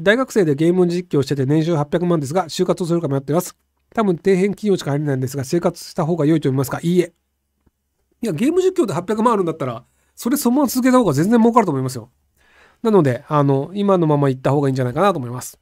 大学生でゲーム実況してて年収800万ですが、就活をするか迷ってます。多分底辺企業しか入れないんですが、生活した方が良いと思いますかいいえ。いや、ゲーム実況で800万あるんだったら、それそのまま続けた方が全然儲かると思いますよ。なので、あの、今のまま行った方がいいんじゃないかなと思います。